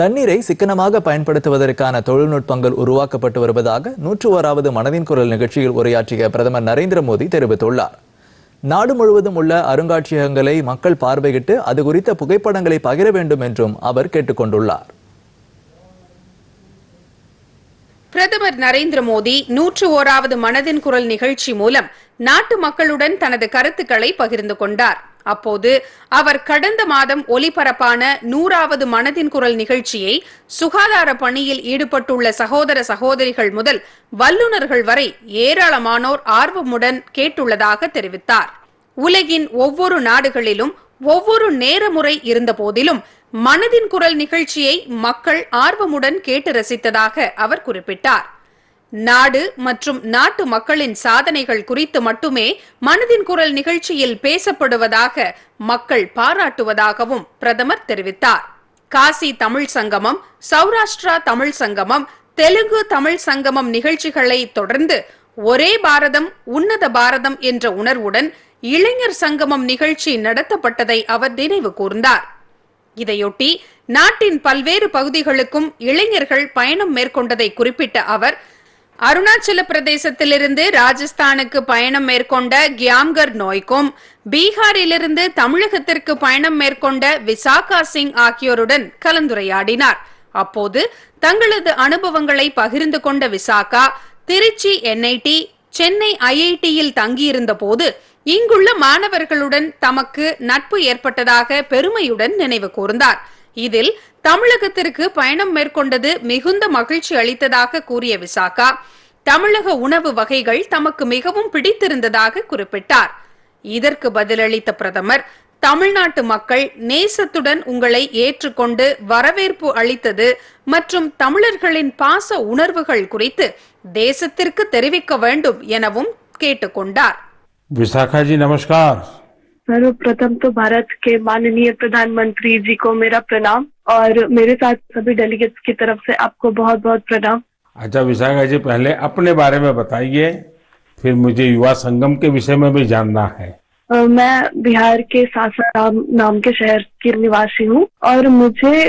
தண்ணீரை சிக்கனமாக பயன்படுத்துவதற்கான தொழில்நுட்பங்கள் உருவாக்கப்பட்டு வருவதாக நூற்று ஓராவது மனதின் குரல் நிகழ்ச்சியில் உரையாற்றிய பிரதமர் நரேந்திர மோடி தெரிவித்துள்ளார் நாடு முழுவதும் உள்ள அருங்காட்சியகங்களை மக்கள் பார்வையிட்டு அது குறித்த புகைப்படங்களை பகிர வேண்டும் என்றும் அவர் கேட்டுக்கொண்டுள்ளார் பிரதமர் நரேந்திர மோடி நூற்று ஓராவது மனதின் குரல் நிகழ்ச்சி மூலம் நாட்டு மக்களுடன் தனது கருத்துக்களை பகிர்ந்து கொண்டார் அப்போது அவர் கடந்த மாதம் ஒலிபரப்பான நூறாவது மனதின் குரல் நிகழ்ச்சியை சுகாதார பணியில் ஈடுபட்டுள்ள சகோதர சகோதரிகள் முதல் வல்லுநர்கள் வரை ஏராளமானோர் ஆர்வமுடன் கேட்டுள்ளதாக தெரிவித்தார் உலகின் ஒவ்வொரு நாடுகளிலும் ஒவ்வொரு நேர முறை இருந்த போதிலும் மனதின் குரல் நிகழ்ச்சியை மக்கள் ஆர்வமுடன் கேட்டு ரசித்ததாக அவர் குறிப்பிட்டார் நாடு மற்றும் நாட்டு மக்களின் சாதனைகள் குறித்து மட்டுமே மனதின் குரல் நிகழ்ச்சியில் பேசப்படுவதாக மக்கள் பாராட்டுவதாகவும் பிரதமர் தெரிவித்தார் காசி தமிழ் சங்கமம் சௌராஷ்டிரா தமிழ் சங்கமம் தெலுங்கு தமிழ் சங்கமம் நிகழ்ச்சிகளை தொடர்ந்து ஒரே பாரதம் உன்னத பாரதம் என்ற உணர்வுடன் இளைஞர் சங்கமம் நிகழ்ச்சி நடத்தப்பட்டதை அவர் நினைவு கூர்ந்தார் இதையொட்டி நாட்டின் பல்வேறு பகுதிகளுக்கும் இளைஞர்கள் பயணம் மேற்கொண்டதை குறிப்பிட்ட அவர் அருணாச்சல பிரதேசத்திலிருந்து ராஜஸ்தானுக்கு பயணம் மேற்கொண்ட கியாம்கர் நோய்க்கும் பீகாரிலிருந்து தமிழகத்திற்கு பயணம் மேற்கொண்ட விசாகா சிங் ஆகியோருடன் கலந்துரையாடினார் அப்போது தங்களது அனுபவங்களை பகிர்ந்து கொண்ட விசாகா திருச்சி என்ஐடி சென்னை ஐஐடியில் தங்கியிருந்த போது இங்குள்ள மாணவர்களுடன் தமக்கு நட்பு ஏற்பட்டதாக பெருமையுடன் நினைவு கூர்ந்தாா் இதில் தமிழகத்திற்கு பயணம் மேற்கொண்டது மிகுந்த மகிழ்ச்சி அளித்ததாக கூறிய விசாகா தமிழக உணவு வகைகள் தமக்கு மிகவும் பிடித்திருந்ததாக குறிப்பிட்டார் இதற்கு பதிலளித்த பிரதமர் தமிழ்நாட்டு மக்கள் நேசத்துடன் உங்களை ஏற்றுக்கொண்டு வரவேற்பு அளித்தது மற்றும் தமிழர்களின் பாச உணர்வுகள் குறித்து தேசத்திற்கு தெரிவிக்க வேண்டும் எனவும் கேட்டுக்கொண்டார் விசாகாஜி நமஸ்கார் सर्वप्रथम तो भारत के माननीय प्रधानमंत्री जी को मेरा प्रणाम और मेरे साथ सभी डेलीगेट्स की तरफ से आपको बहुत बहुत प्रणाम अच्छा विशाखा जी पहले अपने बारे में बताइए फिर मुझे युवा संगम के विषय में भी जानना है मैं बिहार के सासाराम नाम के शहर की निवासी हूँ और मुझे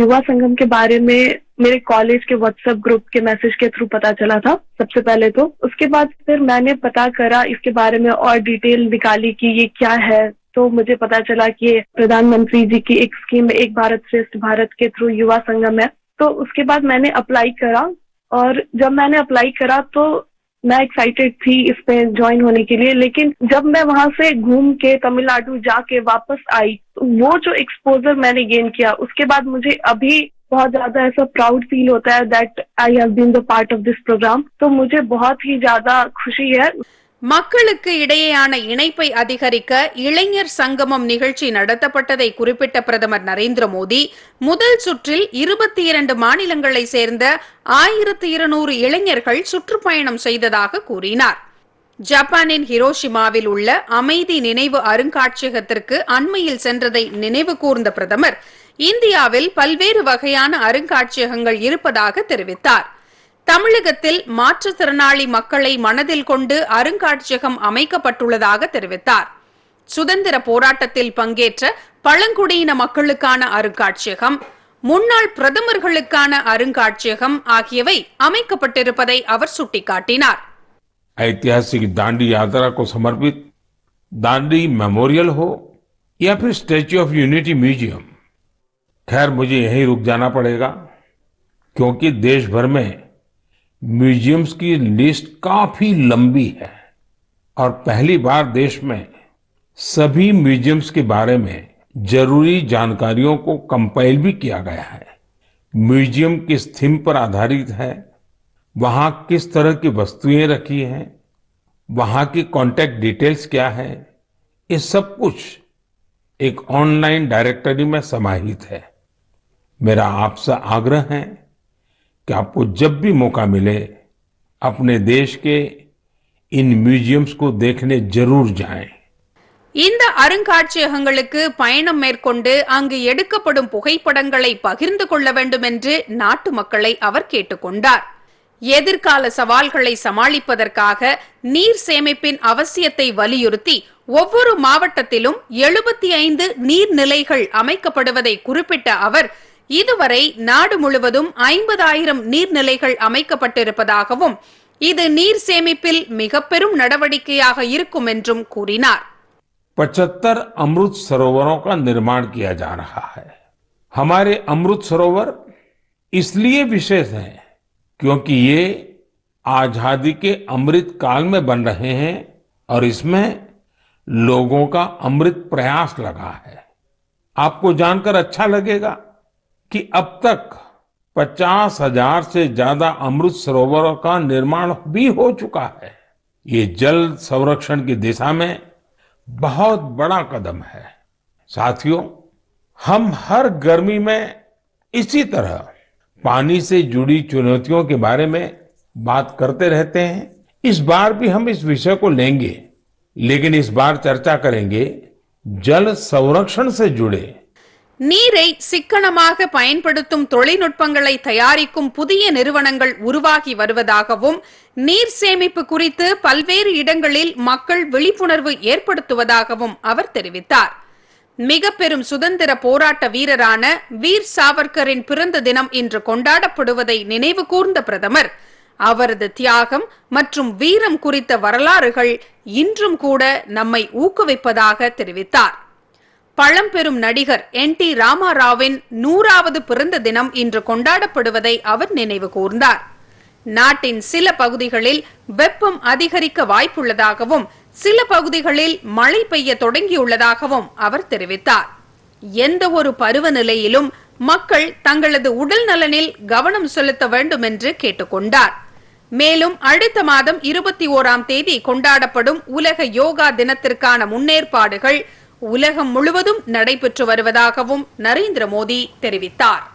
युवा संगम के बारे में मेरे कॉलेज के व्हाट्सएप ग्रुप के मैसेज के थ्रू पता चला था सबसे पहले तो उसके बाद फिर मैंने पता करा इसके बारे में और डिटेल निकाली कि ये क्या है तो मुझे पता चला कि प्रधानमंत्री जी की एक स्कीम एक भारत श्रेष्ठ भारत के थ्रू युवा संगम है तो उसके बाद मैंने अप्लाई करा और जब मैंने अप्लाई करा तो मैं एक्साइटेड थी इसमें ज्वाइन होने के लिए लेकिन जब मैं वहां से घूम के तमिलनाडु जाके वापस आई तो वो जो एक्सपोजर मैंने गेन किया उसके बाद मुझे अभी बहुत ज्यादा ऐसा प्राउड फील होता है that I have been the part of this programme तो मुझे बहुत ही ज्यादा खुशी है மக்களுக்கு இடையேயான இணைப்பை அதிகரிக்க இளைஞர் சங்கமம் நிகழ்ச்சி நடத்தப்பட்டதை குறிப்பிட்ட பிரதமர் நரேந்திர மோடி முதல் சுற்றில் இருபத்தி இரண்டு மாநிலங்களை சேர்ந்த ஆயிரத்தி இருநூறு இளைஞர்கள் சுற்றுப்பயணம் செய்ததாக கூறினார் ஜப்பானின் ஹிரோஷிமாவில் உள்ள அமைதி நினைவு அருங்காட்சியகத்திற்கு அண்மையில் சென்றதை நினைவு கூர்ந்த பிரதமர் இந்தியாவில் பல்வேறு வகையான அருங்காட்சியகங்கள் இருப்பதாக தெரிவித்தார் தமிழகத்தில் மாற்றுத்திறனாளி மக்களை மனதில் கொண்டு அருங்காட்சியகம் அமைக்கப்பட்டுள்ளதாக தெரிவித்தார் சுதந்திர போராட்டத்தில் பங்கேற்ற பழங்குடியின மக்களுக்கான அருங்காட்சியகம் முன்னாள் பிரதமர்களுக்கான அருங்காட்சியகம் ஆகியவை அமைக்கப்பட்டிருப்பதை அவர் சுட்டிக்காட்டினார் ऐतिहासिक தாண்டி यात्रा சமர்ப்பித் தாண்டி மெமோரியல் ஹோ யா या फिर யூனிட்டி மியூசியம் खैर मुझे यहीं रुक जाना पड़ेगा क्योंकि देश भर में म्यूजियम्स की लिस्ट काफी लंबी है और पहली बार देश में सभी म्यूजियम्स के बारे में जरूरी जानकारियों को कंपाइल भी किया गया है म्यूजियम किस थीम पर आधारित है वहां किस तरह की वस्तुएं रखी हैं वहां की कॉन्टैक्ट डिटेल्स क्या है ये सब कुछ एक ऑनलाइन डायरेक्टरी में समाहित है मेरा आपसे आग्रह है कि आपको जब भी मौका मिले अपने देश के इन म्यूजियम्स को देखने जरूर जाएं இந்த அருங்காட்சியகங்களுக்கு பயணம் மேற்கொண்டு அங்கு எடுக்கப்படும் புகைப்படங்களை பகிர்ந்து கொள்ள வேண்டும் என்று நாட்டு மக்களை அவர் கேட்டுக்கொண்டார் எதிர்கால சவால்களை சமாளிப்பதற்காக நீர் சேமிப்பின் அவசியத்தை வலியுறுத்தி ஒவ்வொரு மாவட்டத்திலும் எழுபத்தி ஐந்து நீர்நிலைகள் அமைக்கப்படுவதை குறிப்பிட்ட அவர் मिपेमें पचहत्तर अमृत सरोवरों का निर्माण किया जा रहा है हमारे अमृत सरोवर इसलिए विशेष हैं क्योंकि ये आजादी के अमृत काल में बन रहे हैं और इसमें लोगों का अमृत प्रयास लगा है आपको जानकर अच्छा लगेगा कि अब तक पचास हजार से ज्यादा अमृत सरोवरों का निर्माण भी हो चुका है ये जल संरक्षण की दिशा में बहुत बड़ा कदम है साथियों हम हर गर्मी में इसी तरह पानी से जुड़ी चुनौतियों के बारे में बात करते रहते हैं इस बार भी हम इस विषय को लेंगे लेकिन इस बार चर्चा करेंगे जल संरक्षण से जुड़े நீரை சிக்கனமாக பயன்படுத்தும் தொழில்நுட்பங்களை தயாரிக்கும் புதிய நிறுவனங்கள் உருவாகி வருவதாகவும் நீர் சேமிப்பு குறித்து பல்வேறு இடங்களில் மக்கள் விழிப்புணர்வு ஏற்படுத்துவதாகவும் அவர் தெரிவித்தார் மிக பெரும் சுதந்திர போராட்ட வீரரான வீர் சாவர்கரின் பிறந்த தினம் இன்று கொண்டாடப்படுவதை நினைவு கூர்ந்த பிரதமர் அவரது தியாகம் மற்றும் வீரம் குறித்த வரலாறுகள் இன்றும் கூட நம்மை ஊக்குவிப்பதாக தெரிவித்தார் பழம்பெரும் நடிகர் என் டி ராமாராவின் நூறாவது பிறந்த தினம் இன்று கொண்டாடப்படுவதை அவர் நினைவு கூர்ந்தார் நாட்டின் சில பகுதிகளில் வெப்பம் அதிகரிக்க வாய்ப்புள்ளதாகவும் சில பகுதிகளில் மழை பெய்ய தொடங்கியுள்ளதாகவும் அவர் தெரிவித்தார் எந்த ஒரு பருவநிலையிலும் மக்கள் தங்களது உடல் நலனில் கவனம் செலுத்த வேண்டும் என்று கேட்டுக்கொண்டார் மேலும் அடுத்த மாதம் இருபத்தி ஓராம் தேதி கொண்டாடப்படும் உலக யோகா தினத்திற்கான முன்னேற்பாடுகள் உலகம் முழுவதும் நடைபெற்று வருவதாகவும் நரேந்திர மோடி தெரிவித்தார்